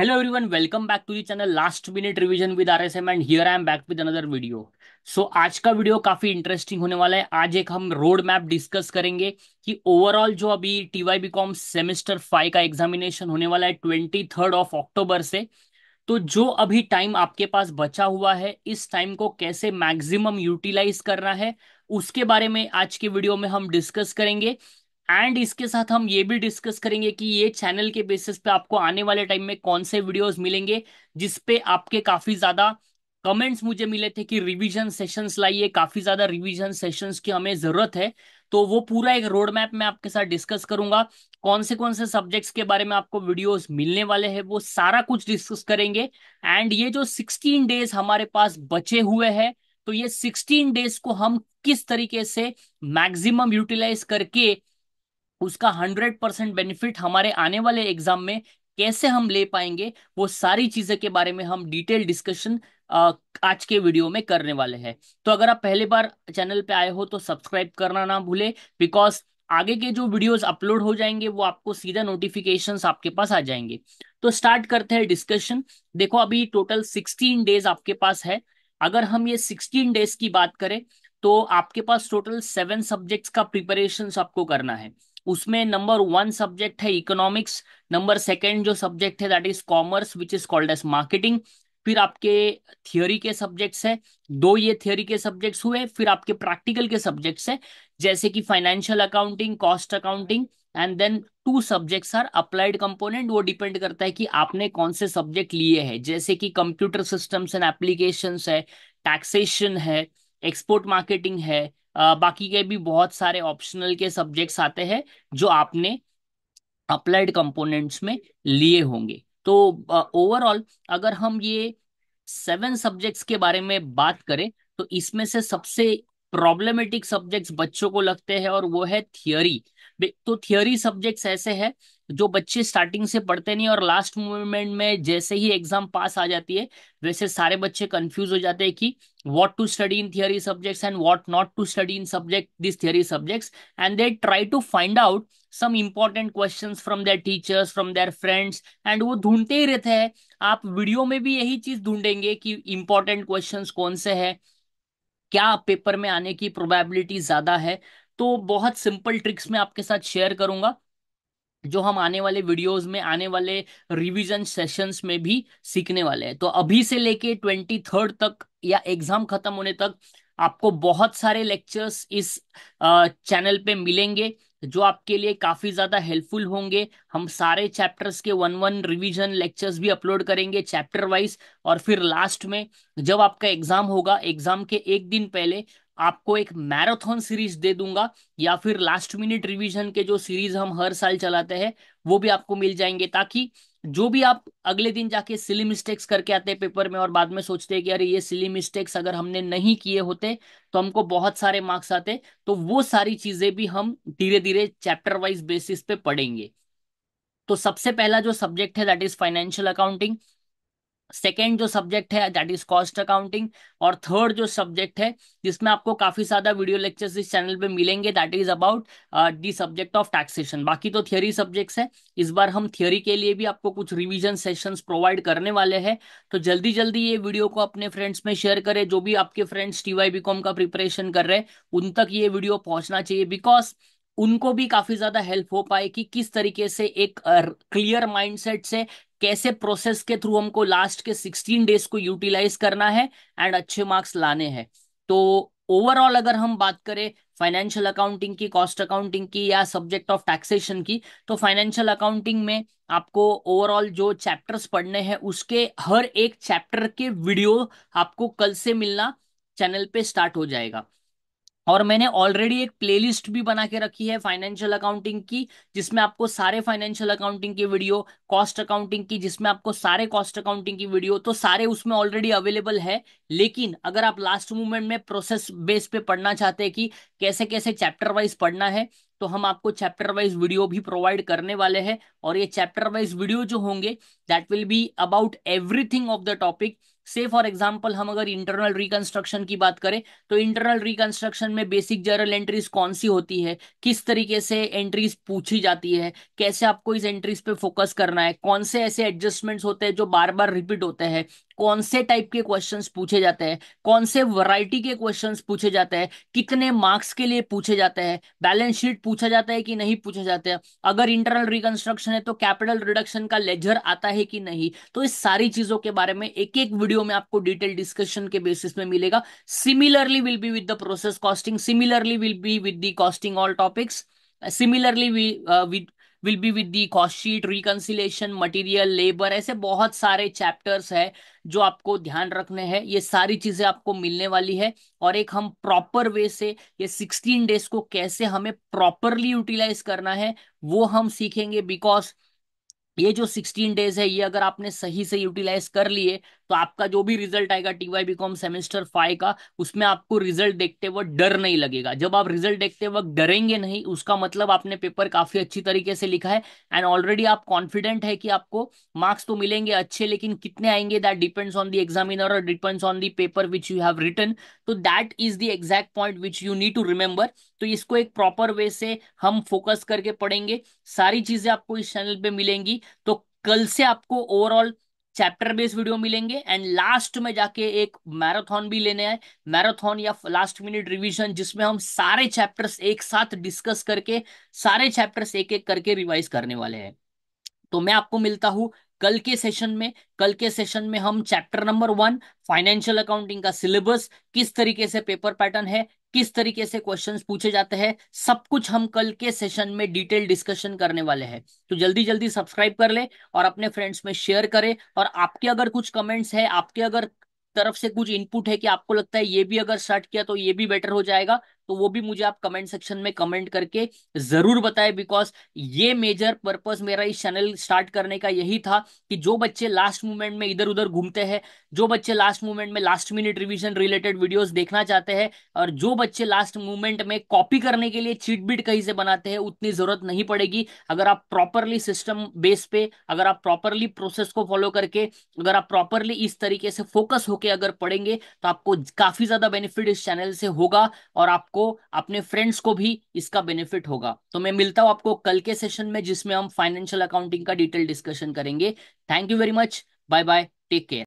Hello everyone, welcome back to the channel Last Minute Revision with RSM and here I am back with another video. सो आज का video काफी interesting होने वाला है आज एक हम रोड मैप डिस्कस करेंगे कि ओवरऑल जो अभी टीवाई बीकॉम सेमेस्टर फाइव का एग्जामिनेशन होने वाला है ट्वेंटी थर्ड ऑफ अक्टूबर से तो जो अभी टाइम आपके पास बचा हुआ है इस टाइम को कैसे मैक्सिमम यूटिलाइज करना है उसके बारे में आज के वीडियो में हम डिस्कस करेंगे एंड इसके साथ हम ये भी डिस्कस करेंगे कि ये चैनल के बेसिस पे आपको आने वाले टाइम में कौन से वीडियोस मिलेंगे जिसपे आपके काफी ज्यादा कमेंट्स मुझे मिले थे कि रिवीजन सेशंस लाइए काफी ज्यादा रिवीजन सेशंस की हमें जरूरत है तो वो पूरा एक रोड मैप मैं आपके साथ डिस्कस करूंगा कौन से कौन से सब्जेक्ट्स के बारे में आपको वीडियोस मिलने वाले हैं वो सारा कुछ डिस्कस करेंगे एंड ये जो 16 डेज हमारे पास बचे हुए हैं तो ये 16 डेज को हम किस तरीके से मैक्सिमम यूटिलाइज करके उसका हंड्रेड परसेंट बेनिफिट हमारे आने वाले एग्जाम में कैसे हम ले पाएंगे वो सारी चीजें के बारे में हम डिटेल डिस्कशन आज के वीडियो में करने वाले हैं तो अगर आप पहले बार चैनल पे आए हो तो सब्सक्राइब करना ना भूले बिकॉज आगे के जो वीडियोस अपलोड हो जाएंगे वो आपको सीधा नोटिफिकेशन आपके पास आ जाएंगे तो स्टार्ट करते हैं डिस्कशन देखो अभी टोटल सिक्सटीन डेज आपके पास है अगर हम ये सिक्सटीन डेज की बात करें तो आपके पास टोटल सेवन सब्जेक्ट्स का प्रिपरेशन आपको करना है उसमें नंबर वन सब्जेक्ट है इकोनॉमिक्स नंबर सेकंड जो सब्जेक्ट है that is commerce which is called as marketing फिर आपके थियोरी के सब्जेक्ट्स है दो ये थियोरी के सब्जेक्ट्स हुए फिर आपके प्रैक्टिकल के सब्जेक्ट्स है जैसे कि financial accounting cost accounting and then two subjects are applied component वो डिपेंड करता है कि आपने कौन से सब्जेक्ट लिए हैं जैसे कि कंप्यूटर सिस्टम्स एंड एप्लीकेशन है टैक्सेशन है एक्सपोर्ट मार्केटिंग है बाकी के भी बहुत सारे ऑप्शनल के सब्जेक्ट्स आते हैं जो आपने अप्लाइड कंपोनेंट्स में लिए होंगे तो ओवरऑल अगर हम ये सेवन सब्जेक्ट्स के बारे में बात करें तो इसमें से सबसे प्रॉब्लमेटिक सब्जेक्ट्स बच्चों को लगते हैं और वो है थियोरी तो थियोरी सब्जेक्ट्स ऐसे हैं जो बच्चे स्टार्टिंग से पढ़ते नहीं और लास्ट मोमेंट में जैसे ही एग्जाम पास आ जाती है वैसे सारे बच्चे कंफ्यूज हो जाते हैं कि what to study in theory subjects and what not to study in subject this theory subjects and they try to find out some important question from their teachers from their friends and वो ढूंढते ही रहते हैं आप video में भी यही चीज ढूंढेंगे कि इम्पोर्टेंट क्वेश्चन कौन से है क्या पेपर में आने की प्रोबेबिलिटी ज्यादा है तो बहुत सिंपल ट्रिक्स में आपके साथ शेयर करूंगा जो हम आने वाले वीडियोस में आने वाले रिवीजन सेशंस में भी सीखने वाले हैं तो अभी से लेके ट्वेंटी थर्ड तक या एग्जाम खत्म होने तक आपको बहुत सारे लेक्चर्स इस चैनल पे मिलेंगे जो आपके लिए काफी ज्यादा हेल्पफुल होंगे हम सारे चैप्टर्स के वन वन रिवीजन लेक्चर्स भी अपलोड करेंगे चैप्टर वाइज और फिर लास्ट में जब आपका एग्जाम होगा एग्जाम के एक दिन पहले आपको एक मैराथन सीरीज दे दूंगा या फिर लास्ट मिनट रिवीजन के जो सीरीज हम हर साल चलाते हैं वो भी आपको मिल जाएंगे ताकि जो भी आप अगले दिन जाके सिली मिस्टेक्स करके आते हैं पेपर में और बाद में सोचते हैं कि अरे ये सिली मिस्टेक्स अगर हमने नहीं किए होते तो हमको बहुत सारे मार्क्स आते तो वो सारी चीजें भी हम धीरे धीरे चैप्टर वाइज बेसिस पे पढ़ेंगे तो सबसे पहला जो सब्जेक्ट है that is financial accounting second जो सब्जेक्ट है दैट इज कॉस्ट अकाउंटिंग और थर्ड जो सब्जेक्ट है जिसमें आपको काफी ज्यादा वीडियो लेक्चर्स इस चैनल पे मिलेंगे that is about the subject of taxation बाकी तो थियोरी सब्जेक्ट्स है इस बार हम थियोरी के लिए भी आपको कुछ रिविजन सेशंस प्रोवाइड करने वाले हैं तो जल्दी जल्दी ये वीडियो को अपने फ्रेंड्स में शेयर करें जो भी आपके फ्रेंड्स टी वाई का प्रिपरेशन कर रहे हैं उन तक ये वीडियो पहुंचना चाहिए बिकॉज उनको भी काफी ज्यादा हेल्प हो पाए कि किस तरीके से एक क्लियर माइंडसेट से कैसे प्रोसेस के थ्रू हमको लास्ट के सिक्सटीन डेज को यूटिलाइज करना है एंड अच्छे मार्क्स लाने हैं तो ओवरऑल अगर हम बात करें फाइनेंशियल अकाउंटिंग की कॉस्ट अकाउंटिंग की या सब्जेक्ट ऑफ टैक्सेशन की तो फाइनेंशियल अकाउंटिंग में आपको ओवरऑल जो चैप्टर्स पढ़ने हैं उसके हर एक चैप्टर के वीडियो आपको कल से मिलना चैनल पे स्टार्ट हो जाएगा और मैंने ऑलरेडी एक प्लेलिस्ट भी बना के रखी है फाइनेंशियल अकाउंटिंग की जिसमें आपको सारे फाइनेंशियल अकाउंटिंग की वीडियो कॉस्ट अकाउंटिंग की जिसमें आपको सारे कॉस्ट अकाउंटिंग की वीडियो तो सारे उसमें ऑलरेडी अवेलेबल है लेकिन अगर आप लास्ट मूवमेंट में प्रोसेस बेस पे पढ़ना चाहते हैं कि कैसे कैसे चैप्टर वाइज पढ़ना है तो हम आपको चैप्टर वाइज वीडियो भी प्रोवाइड करने वाले हैं और ये चैप्टर वाइज वीडियो जो होंगे that will be about everything of the topic से फॉर एग्जाम्पल हम अगर इंटरनल रिकंस्ट्रक्शन की बात करें तो इंटरनल रिकंस्ट्रक्शन में बेसिक जर्नल एंट्रीज कौन सी होती है किस तरीके से एंट्रीज पूछी जाती है कैसे आपको इस एंट्रीज पे फोकस करना है कौन से ऐसे एडजस्टमेंट्स होते हैं जो बार बार रिपीट होते हैं कौन से टाइप के क्वेश्चंस पूछे जाते हैं कौन से वैरायटी के क्वेश्चंस पूछे जाते हैं कितने मार्क्स के लिए पूछे जाते हैं बैलेंस शीट पूछा जाता है कि नहीं पूछे जाते हैं अगर इंटरनल रिकंस्ट्रक्शन है तो कैपिटल रिडक्शन का लेजर आता है कि नहीं तो इस सारी चीजों के बारे में एक एक वीडियो में आपको डिटेल डिस्कशन के बेसिस में मिलेगा similarly will be with the process costing similarly will be with the costing all topics similarly we uh, will be with the cost sheet reconciliation material labour ऐसे बहुत सारे chapters है जो आपको ध्यान रखने हैं ये सारी चीजें आपको मिलने वाली है और एक हम प्रॉपर वे से ये सिक्सटीन डेज को कैसे हमें प्रॉपरली यूटिलाइज करना है वो हम सीखेंगे बिकॉज ये जो सिक्सटीन डेज है ये अगर आपने सही से यूटिलाइज कर लिए तो आपका जो भी रिजल्ट आएगा टीवाई बीकॉम सेमेस्टर फाइव का उसमें आपको रिजल्ट देखते वक्त डर नहीं लगेगा जब आप रिजल्ट देखते वक्त डरेंगे नहीं उसका मतलब आपने पेपर काफी अच्छी तरीके से लिखा है एंड ऑलरेडी आप कॉन्फिडेंट है कि आपको मार्क्स तो मिलेंगे अच्छे लेकिन कितने आएंगे that depends on the examiner और depends on the paper which you have return तो that is the exact point which you need to remember तो इसको एक प्रॉपर वे से हम फोकस करके पढ़ेंगे सारी चीजें आपको इस चैनल पे मिलेंगी तो कल से आपको ओवरऑल चैप्टर बेस्ड वीडियो मिलेंगे एंड लास्ट में जाके एक मैराथन भी लेने हैं मैराथन या लास्ट मिनट रिवीजन जिसमें हम सारे चैप्टर्स एक साथ डिस्कस करके सारे चैप्टर्स एक एक करके रिवाइज करने वाले हैं तो मैं आपको मिलता हूं कल के सेशन में कल के सेशन में हम chapter number one financial accounting का सिलेबस किस तरीके से पेपर पैटर्न है किस तरीके से क्वेश्चंस पूछे जाते हैं सब कुछ हम कल के सेशन में डिटेल डिस्कशन करने वाले हैं तो जल्दी जल्दी सब्सक्राइब कर ले और अपने फ्रेंड्स में शेयर करें और आपके अगर कुछ कमेंट्स है आपके अगर तरफ से कुछ इनपुट है कि आपको लगता है ये भी अगर स्टार्ट किया तो ये भी बेटर हो जाएगा तो वो भी मुझे आप कमेंट सेक्शन में कमेंट करके जरूर बताएं बिकॉज ये मेजर पर्पज मेरा इस चैनल स्टार्ट करने का यही था कि जो बच्चे लास्ट मोमेंट में इधर उधर घूमते हैं जो बच्चे लास्ट मोमेंट में last minute revision related videos देखना चाहते हैं और जो बच्चे लास्ट मोमेंट में कॉपी करने के लिए चीट कहीं से बनाते हैं उतनी जरूरत नहीं पड़ेगी अगर आप प्रॉपरली सिस्टम बेस पे अगर आप प्रॉपरली प्रोसेस को फॉलो करके अगर आप प्रॉपरली इस तरीके से फोकस होके अगर पढ़ेंगे तो आपको काफी ज्यादा बेनिफिट इस चैनल से होगा और आपको आपको अपने फ्रेंड्स को भी इसका बेनिफिट होगा तो मैं मिलता हूं आपको कल के सेशन में जिसमें हम फाइनेंशियल अकाउंटिंग का डिटेल डिस्कशन करेंगे thank you very much bye bye take care